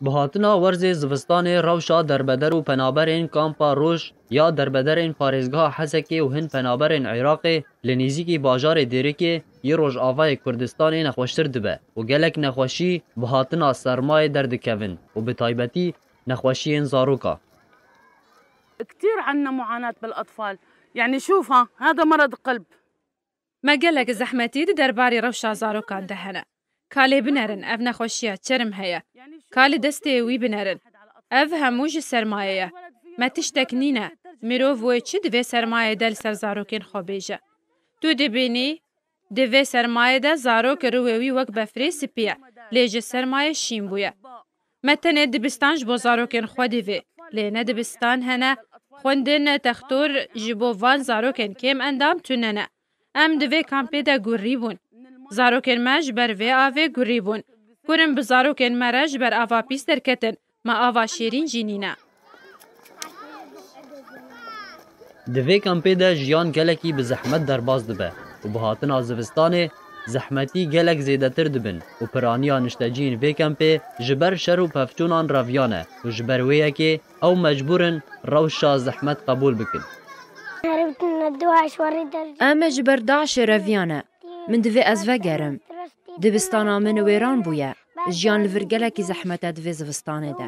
بهاتنا ورز زوستان روشا دربدر و پنابرین کامپا روش یا دربدرین پارزگاه حسکی و هن پنابرین عراقی لنیزیکی باجار دیرکی یه روش آوای کردستان نخوشتر دبه و گلک نخوشی بهاتنا سرمای درد کوین و به نخوشی این زاروکا کتیر عنا معانات بالاطفال یعنی شوفا هادا مرض قلب ما گلک زحمتی در باری روشا زاروکا دهنه کالێ بنەرن ئەف نەخۆشیە چرم هەیە کالی دەستێ وی بنەرن ئەف هەموو ji سرمایەیە me tiştek nîne mirov wê çi divê sermayê del ser zarokên xwebêje tu dibînî di vê sermayê de zarok rûê wî wek befrê sipiye lê ji sermayê şîn bûye me tenê dibistan ji bo zarokên xwe divê lê ne dibistan hene xwendin textor ji bo van zarokên kêm endam tûnene em di vê kampê de gurî bûn Zarokên me ji ber vê avê gurî bûn. Kurin bi zarokên me re ji ber ava pîs derketin, me ava şêrîn jî nîne. Di vê kampê de jiyan gelekî bi zehmet derbas dibe û bi hatina zivistanê zehmetî gelek zêdetir dibin û piraniya nişteciyên vê kempê ji ber şer û pevçûnan reviyan e û ji ber wê yekê ew mecbûrin rewşa zehmet qebûl bikin. Em ji ber daşê reviyan e من دوێ ئەزڤە گەرم دبستانا من وێران بووە ژیان li vir gelekî zehmetê divê zivistanê de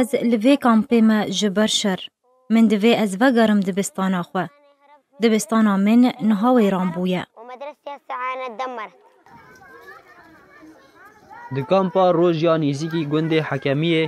Ez li vê kampê me ji ber şer min divê ez vegerim dibistana xwe dibistana min niha wêran bûye di kampa roj ya nêzîkî gundê hekemiyê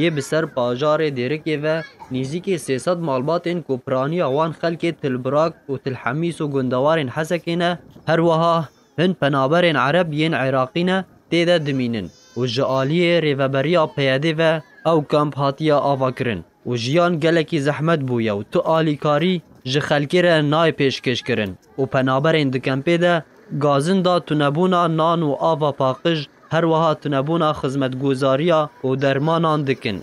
یê bi ser pajarê Dêrikê ve nêzîkî sê sed malbatên ku piraniya wan xelkê Tilbirak û Tilhemîs û gundewarên Hesekê ne her wiha hin penaberên Ereb yên Iraqî ne tê de dimînin û ji aliyê rêveberiya PYD ve ew kamp hatiya avakirin û jiyan gelekî zehmet bûye û tu alîkarî ji xelkê re nayê pêşkêşkirin û penaberên di kempê de gazin da tunebûna nan û ava paqij هەروەها tunebûna xizmetguzariya û dermanan dikin